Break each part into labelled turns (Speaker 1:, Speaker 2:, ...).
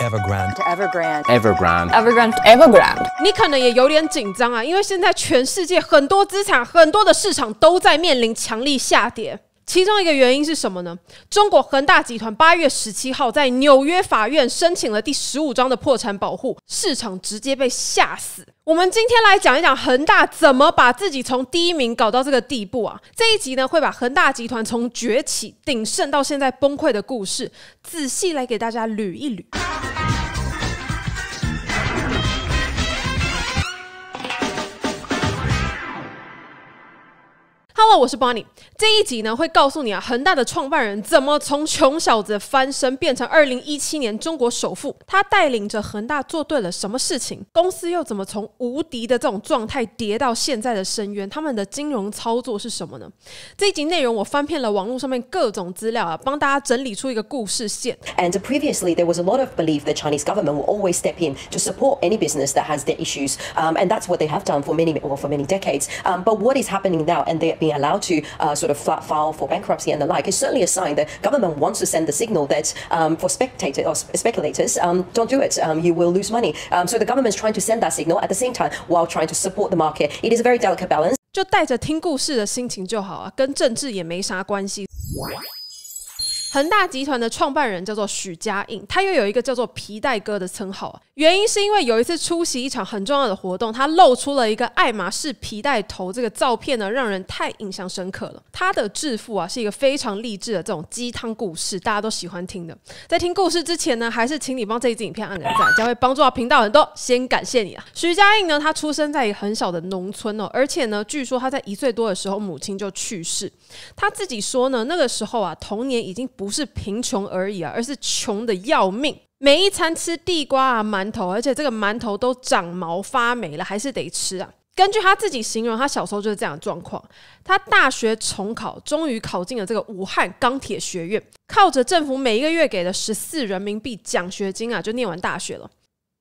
Speaker 1: Evergrande, Evergrande, Evergrande, Evergrande, Evergrande。你可能也有点紧张啊，因为现在全世界很多资产、很多的市场都在面临强力下跌。其中一个原因是什么呢？中国恒大集团八月十七号在纽约法院申请了第十五章的破产保护，市场直接被吓死。我们今天来讲一讲恒大怎么把自己从第一名搞到这个地步啊！这一集呢，会把恒大集团从崛起、鼎盛到现在崩溃的故事，仔细来给大家捋一捋。我是 Bonnie，这一集呢会告诉你啊，恒大的创办人怎么从穷小子翻身变成二零一七年中国首富，他带领着恒大做对了什么事情，公司又怎么从无敌的这种状态跌到现在的深渊，他们的金融操作是什么呢？这一集内容我翻遍了网络上面各种资料啊，帮大家整理出一个故事线。And previously there was a lot of belief t h e Chinese government will always step in to support any business that has their issues. Um, and that's what they have done for many, well, for many decades. Um, but what is happening now, and they're being allowed allowed to uh, sort of file for bankruptcy and the like, is certainly a sign that government wants to send the signal that um, for spectators or speculators, um, don't do it. Um, you will lose money. Um, so the government is trying to send that signal at the same time while trying to support the market. It is a very delicate balance. 恒大集团的创办人叫做许家印，他又有一个叫做“皮带哥”的称号，啊。原因是因为有一次出席一场很重要的活动，他露出了一个爱马仕皮带头，这个照片呢让人太印象深刻了。他的致富啊是一个非常励志的这种鸡汤故事，大家都喜欢听的。在听故事之前呢，还是请你帮这一支影片按个赞，将会帮助到频道很多，先感谢你啊！许家印呢，他出生在一个很小的农村哦，而且呢，据说他在一岁多的时候母亲就去世，他自己说呢，那个时候啊，童年已经。不是贫穷而已啊，而是穷的要命。每一餐吃地瓜啊，馒头，而且这个馒头都长毛发霉了，还是得吃啊。根据他自己形容，他小时候就是这样的状况。他大学重考，终于考进了这个武汉钢铁学院，靠着政府每一个月给的十四人民币奖学金啊，就念完大学了。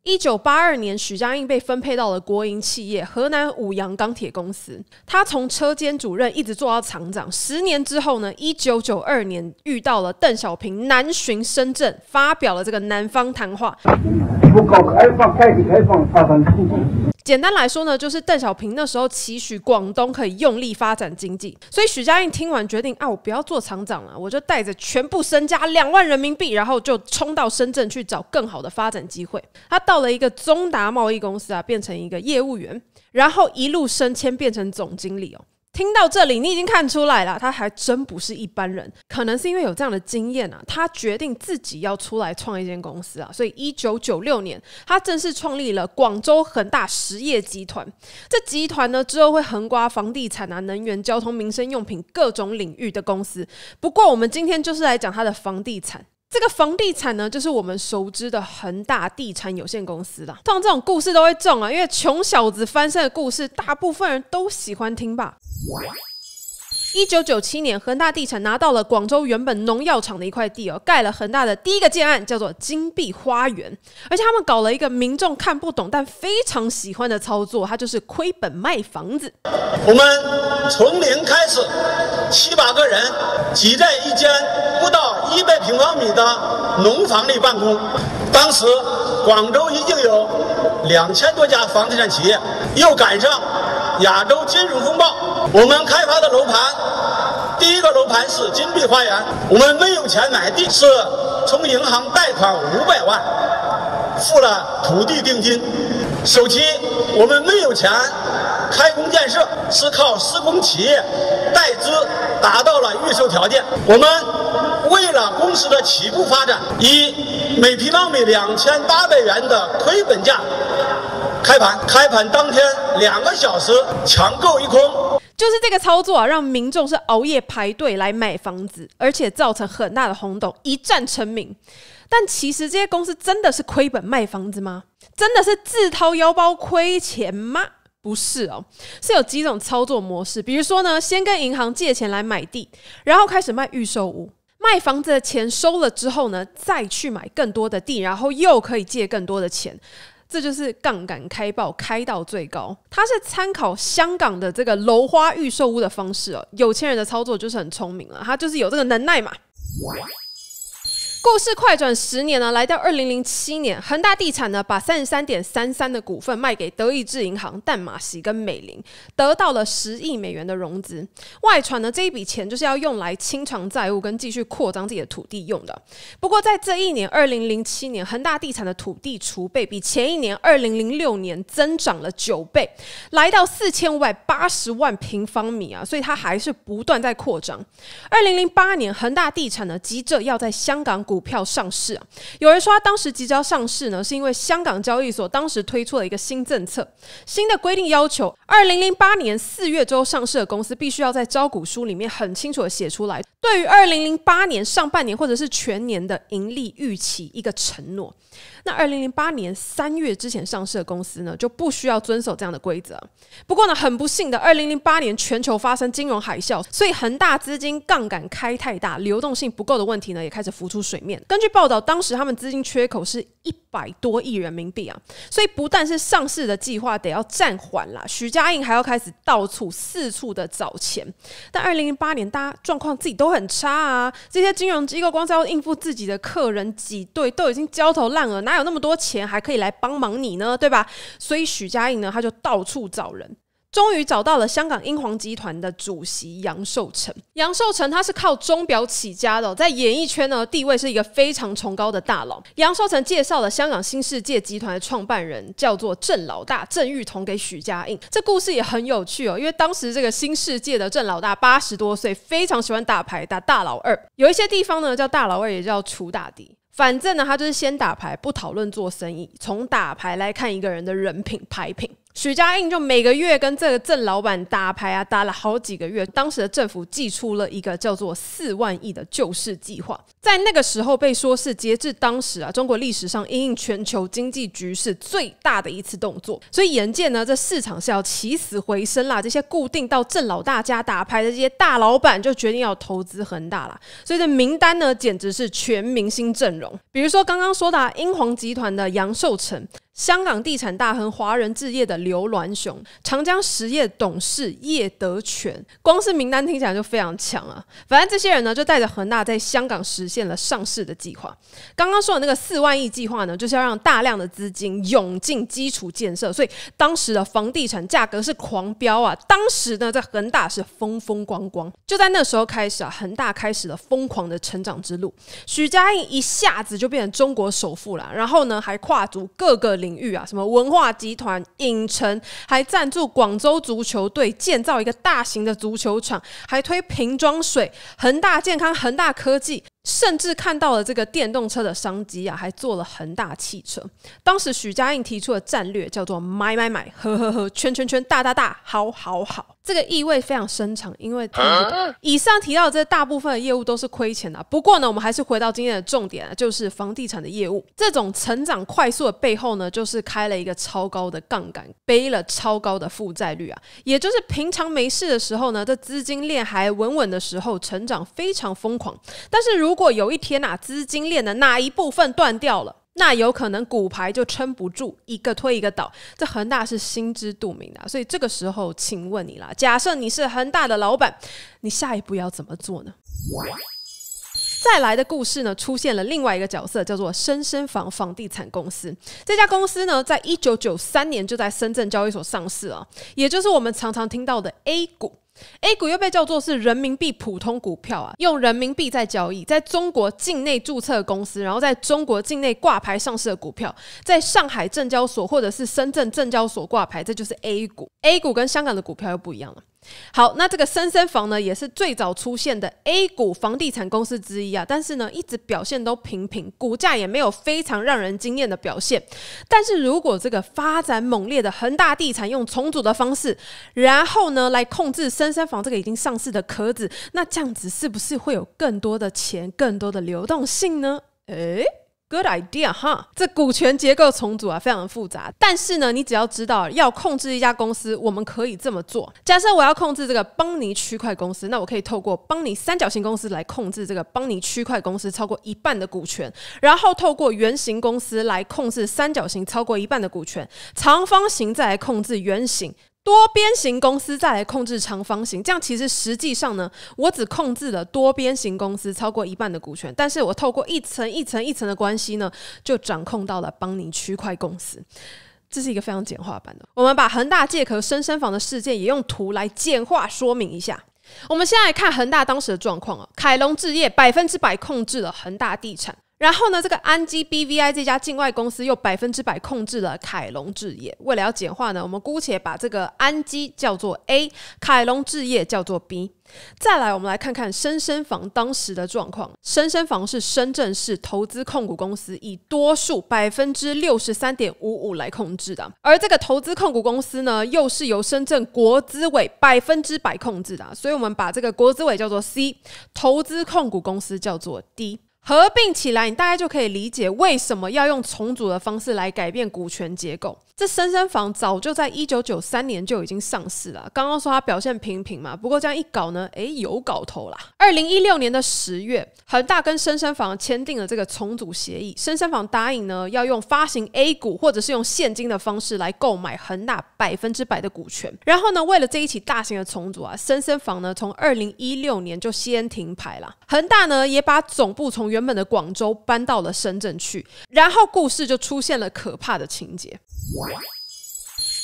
Speaker 1: 一九八二年，许家印被分配到了国营企业河南五羊钢铁公司，他从车间主任一直做到厂长。十年之后呢，一九九二年遇到了邓小平南巡深圳，发表了这个南方谈话。简单来说呢，就是邓小平那时候期许广东可以用力发展经济，所以许家印听完决定啊，我不要做厂长了，我就带着全部身家两万人民币，然后就冲到深圳去找更好的发展机会。他到了一个中达贸易公司啊，变成一个业务员，然后一路升迁变成总经理哦。听到这里，你已经看出来了，他还真不是一般人。可能是因为有这样的经验啊，他决定自己要出来创一间公司啊。所以，一九九六年，他正式创立了广州恒大实业集团。这集团呢，之后会横跨房地产啊、能源、交通、民生用品各种领域的公司。不过，我们今天就是来讲他的房地产。这个房地产呢，就是我们熟知的恒大地产有限公司啦。通常这种故事都会中啊，因为穷小子翻身的故事，大部分人都喜欢听吧。一九九七年，恒大地产拿到了广州原本农药厂的一块地哦，盖了恒大的第一个建案，叫做金碧花园。而且他们搞了一个民众看不懂但非常喜欢的操作，它就是亏本卖房子。我们从零开始，七八个人挤在一间不到一百平方米的农房里办公。当时广州已经有两千多家房地产企业，又赶上。亚洲金融风暴，我们开发的楼盘第一个楼盘是金碧花园。我们没有钱买地，是从银行贷款五百万，付了土地定金。首期我们没有钱开工建设，是靠施工企业代资达到了预售条件。我们为了公司的起步发展，以每平方米两千八百元的亏本价。开盘，开盘当天两个小时抢购一空，就是这个操作啊，让民众是熬夜排队来买房子，而且造成很大的轰动，一战成名。但其实这些公司真的是亏本卖房子吗？真的是自掏腰包亏钱吗？不是哦，是有几种操作模式。比如说呢，先跟银行借钱来买地，然后开始卖预售屋，卖房子的钱收了之后呢，再去买更多的地，然后又可以借更多的钱。这就是杠杆开爆，开到最高。它是参考香港的这个楼花预售屋的方式哦。有钱人的操作就是很聪明了，他就是有这个能耐嘛。故事快转十年呢，来到二零零七年，恒大地产呢把三十三点三三的股份卖给德意志银行、淡马锡跟美林，得到了十亿美元的融资。外传呢这一笔钱就是要用来清偿债务跟继续扩张自己的土地用的。不过在这一年二零零七年，恒大地产的土地储备比前一年二零零六年增长了九倍，来到四千五百八十万平方米啊，所以它还是不断在扩张。二零零八年，恒大地产呢急着要在香港。股票上市，啊。有人说他当时即将上市呢，是因为香港交易所当时推出了一个新政策，新的规定要求二零零八年四月之后上市的公司必须要在招股书里面很清楚的写出来。对于二零零八年上半年或者是全年的盈利预期一个承诺，那二零零八年三月之前上市的公司呢，就不需要遵守这样的规则。不过呢，很不幸的，二零零八年全球发生金融海啸，所以恒大资金杠杆开太大、流动性不够的问题呢，也开始浮出水面。根据报道，当时他们资金缺口是一。百多亿人民币啊！所以不但是上市的计划得要暂缓了，许家印还要开始到处四处的找钱。但二零零八年大家状况自己都很差啊，这些金融机构光是要应付自己的客人挤兑，都已经焦头烂额，哪有那么多钱还可以来帮忙你呢？对吧？所以许家印呢，他就到处找人。终于找到了香港英皇集团的主席杨受成。杨受成他是靠钟表起家的，在演艺圈呢地位是一个非常崇高的大佬。杨受成介绍了香港新世界集团的创办人叫做郑老大郑裕彤给许家印。这故事也很有趣哦，因为当时这个新世界的郑老大八十多岁，非常喜欢打牌，打大老二。有一些地方呢叫大老二，也叫楚大的。反正呢，他就是先打牌，不讨论做生意。从打牌来看一个人的人品牌品。许家印就每个月跟这个郑老板打牌啊，打了好几个月。当时的政府寄出了一个叫做四万亿的救市计划，在那个时候被说是截至当时啊，中国历史上因应全球经济局势最大的一次动作。所以眼见呢，这市场是要起死回生啦，这些固定到郑老大家打牌的这些大老板就决定要投资恒大啦。所以这名单呢，简直是全明星阵容。比如说刚刚说到英皇集团的杨受成。香港地产大亨、华人置业的刘銮雄、长江实业董事叶德全，光是名单听起来就非常强啊！反正这些人呢，就带着恒大在香港实现了上市的计划。刚刚说的那个四万亿计划呢，就是要让大量的资金涌进基础建设，所以当时的房地产价格是狂飙啊！当时呢，在恒大是风风光光，就在那时候开始啊，恒大开始了疯狂的成长之路。许家印一下子就变成中国首富了，然后呢，还跨足各个领。领域啊，什么文化集团、影城，还赞助广州足球队建造一个大型的足球场，还推瓶装水，恒大健康、恒大科技，甚至看到了这个电动车的商机啊，还做了恒大汽车。当时许家印提出的战略叫做“买买买、喝喝喝、圈圈圈、大大大、好好好”。这个意味非常深长，因为以上提到这大部分的业务都是亏钱的。不过呢，我们还是回到今天的重点啊，就是房地产的业务。这种成长快速的背后呢，就是开了一个超高的杠杆，背了超高的负债率啊。也就是平常没事的时候呢，这资金链还稳稳的时候，成长非常疯狂。但是如果有一天呐，资金链的哪一部分断掉了。那有可能股牌就撑不住，一个推一个倒，这恒大是心知肚明的，所以这个时候，请问你啦，假设你是恒大的老板，你下一步要怎么做呢？再来的故事呢，出现了另外一个角色，叫做深深房房地产公司。这家公司呢，在一九九三年就在深圳交易所上市了，也就是我们常常听到的 A 股。A 股又被叫做是人民币普通股票啊，用人民币在交易，在中国境内注册公司，然后在中国境内挂牌上市的股票，在上海证交所或者是深圳证交所挂牌，这就是 A 股。A 股跟香港的股票又不一样了。好，那这个深深房呢，也是最早出现的 A 股房地产公司之一啊，但是呢，一直表现都平平，股价也没有非常让人惊艳的表现。但是如果这个发展猛烈的恒大地产用重组的方式，然后呢，来控制深深房这个已经上市的壳子，那这样子是不是会有更多的钱、更多的流动性呢？诶。Good idea，哈！这股权结构重组啊，非常的复杂。但是呢，你只要知道，要控制一家公司，我们可以这么做。假设我要控制这个邦尼区块公司，那我可以透过邦尼三角形公司来控制这个邦尼区块公司超过一半的股权，然后透过圆形公司来控制三角形超过一半的股权，长方形再来控制圆形。多边形公司再来控制长方形，这样其实实际上呢，我只控制了多边形公司超过一半的股权，但是我透过一层一层一层的关系呢，就掌控到了邦尼区块公司，这是一个非常简化版的。我们把恒大借壳深深房的事件也用图来简化说明一下。我们先来看恒大当时的状况啊，凯龙置业百分之百控制了恒大地产。然后呢，这个安基 BVI 这家境外公司又百分之百控制了凯龙置业。为了要简化呢，我们姑且把这个安基叫做 A，凯龙置业叫做 B。再来，我们来看看深深房当时的状况。深深房是深圳市投资控股公司以多数百分之六十三点五五来控制的，而这个投资控股公司呢，又是由深圳国资委百分之百控制的。所以，我们把这个国资委叫做 C，投资控股公司叫做 D。合并起来，你大概就可以理解为什么要用重组的方式来改变股权结构。这深深房早就在一九九三年就已经上市了。刚刚说它表现平平嘛，不过这样一搞呢，诶，有搞头啦！二零一六年的十月，恒大跟深深房签订了这个重组协议，深深房答应呢要用发行 A 股或者是用现金的方式来购买恒大百分之百的股权。然后呢，为了这一起大型的重组啊，深深房呢从二零一六年就先停牌了。恒大呢也把总部从原本的广州搬到了深圳去，然后故事就出现了可怕的情节。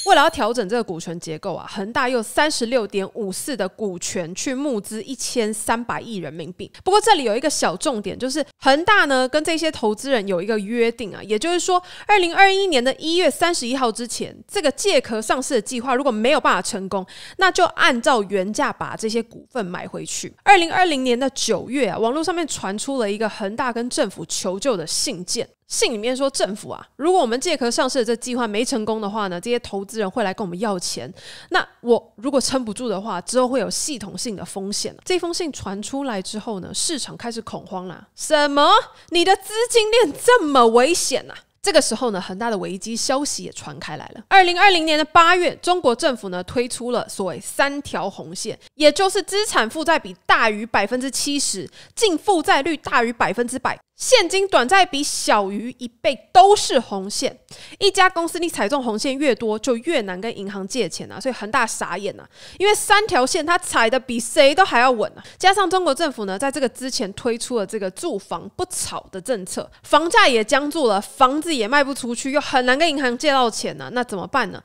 Speaker 1: 为了要调整这个股权结构啊，恒大用三十六点五四的股权去募资一千三百亿人民币。不过这里有一个小重点，就是恒大呢跟这些投资人有一个约定啊，也就是说，二零二一年的一月三十一号之前，这个借壳上市的计划如果没有办法成功，那就按照原价把这些股份买回去。二零二零年的九月，啊，网络上面传出了一个恒大跟政府求救的信件。信里面说，政府啊，如果我们借壳上市的这计划没成功的话呢，这些投资人会来跟我们要钱。那我如果撑不住的话，之后会有系统性的风险这封信传出来之后呢，市场开始恐慌了。什么？你的资金链这么危险呐？这个时候呢，很大的危机消息也传开来了。二零二零年的八月，中国政府呢推出了所谓三条红线，也就是资产负债比大于百分之七十，净负债率大于百分之百。现金短债比小于一倍都是红线，一家公司你踩中红线越多就越难跟银行借钱啊，所以恒大傻眼了，因为三条线它踩的比谁都还要稳啊，加上中国政府呢在这个之前推出了这个住房不炒的政策，房价也僵住了，房子也卖不出去，又很难跟银行借到钱呢，那怎么办呢？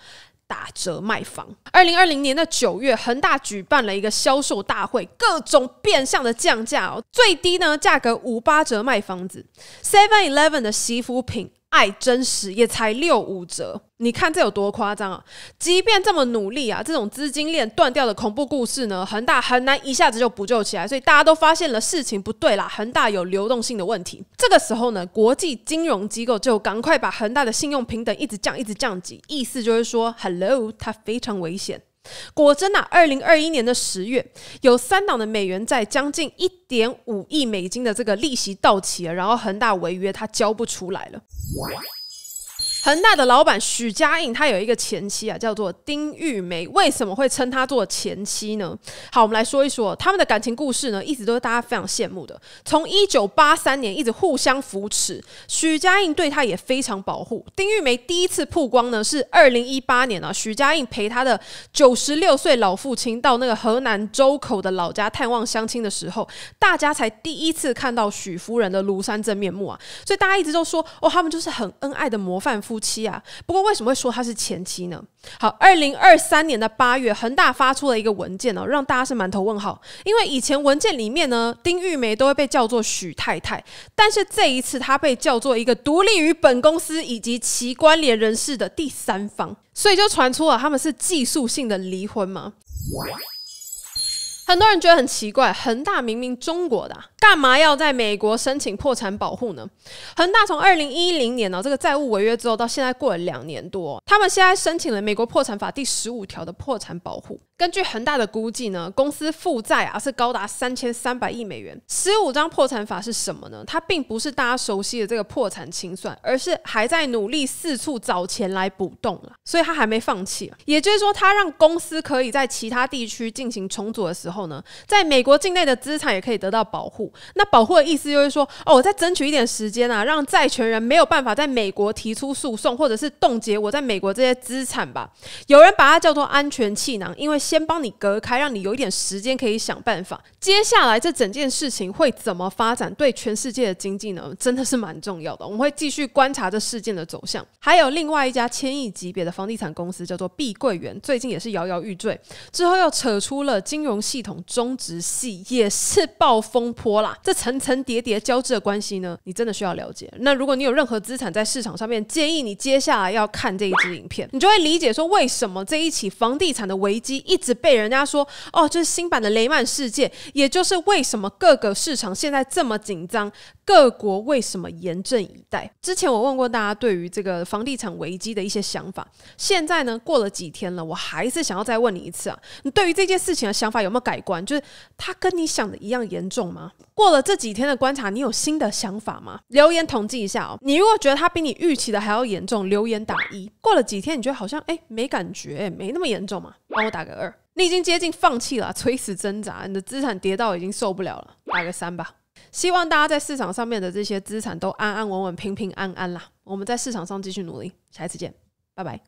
Speaker 1: 打折卖房。二零二零年的九月，恒大举办了一个销售大会，各种变相的降价哦，最低呢价格五八折卖房子。Seven Eleven 的洗肤品，爱真实也才六五折。你看这有多夸张啊！即便这么努力啊，这种资金链断掉的恐怖故事呢，恒大很难一下子就补救起来。所以大家都发现了事情不对啦，恒大有流动性的问题。这个时候呢，国际金融机构就赶快把恒大的信用平等一直降，一直降级，意思就是说，Hello，它非常危险。果真呐，二零二一年的十月，有三档的美元债将近一点五亿美金的这个利息到期了，然后恒大违约，它交不出来了。恒大的老板许家印，他有一个前妻啊，叫做丁玉梅。为什么会称她做前妻呢？好，我们来说一说他们的感情故事呢，一直都是大家非常羡慕的。从一九八三年一直互相扶持，许家印对她也非常保护。丁玉梅第一次曝光呢，是二零一八年啊，许家印陪他的九十六岁老父亲到那个河南周口的老家探望相亲的时候，大家才第一次看到许夫人的庐山真面目啊。所以大家一直都说，哦，他们就是很恩爱的模范。夫妻啊，不过为什么会说他是前妻呢？好，二零二三年的八月，恒大发出了一个文件哦，让大家是满头问号，因为以前文件里面呢，丁玉梅都会被叫做许太太，但是这一次她被叫做一个独立于本公司以及其关联人士的第三方，所以就传出了他们是技术性的离婚吗？很多人觉得很奇怪，恒大明明中国的，干嘛要在美国申请破产保护呢？恒大从二零一零年呢这个债务违约之后，到现在过了两年多，他们现在申请了美国破产法第十五条的破产保护。根据恒大的估计呢，公司负债啊是高达三千三百亿美元。十五张破产法是什么呢？它并不是大家熟悉的这个破产清算，而是还在努力四处找钱来补洞了，所以他还没放弃。也就是说，他让公司可以在其他地区进行重组的时候。后呢，在美国境内的资产也可以得到保护。那保护的意思就是说，哦，我再争取一点时间啊，让债权人没有办法在美国提出诉讼，或者是冻结我在美国这些资产吧。有人把它叫做安全气囊，因为先帮你隔开，让你有一点时间可以想办法。接下来这整件事情会怎么发展，对全世界的经济呢，真的是蛮重要的。我们会继续观察这事件的走向。还有另外一家千亿级别的房地产公司叫做碧桂园，最近也是摇摇欲坠，之后又扯出了金融系统。中值系也是暴风坡啦，这层层叠叠交织的关系呢，你真的需要了解。那如果你有任何资产在市场上面，建议你接下来要看这一支影片，你就会理解说为什么这一起房地产的危机一直被人家说哦，这是新版的雷曼事件，也就是为什么各个市场现在这么紧张，各国为什么严阵以待。之前我问过大家对于这个房地产危机的一些想法，现在呢过了几天了，我还是想要再问你一次啊，你对于这件事情的想法有没有改？就是它跟你想的一样严重吗？过了这几天的观察，你有新的想法吗？留言统计一下哦。你如果觉得它比你预期的还要严重，留言打一。过了几天，你觉得好像哎没感觉，没那么严重嘛？帮我打个二。你已经接近放弃了，垂死挣扎，你的资产跌到已经受不了了，打个三吧。希望大家在市场上面的这些资产都安安稳稳、平平安安啦。我们在市场上继续努力，下一次见，拜拜。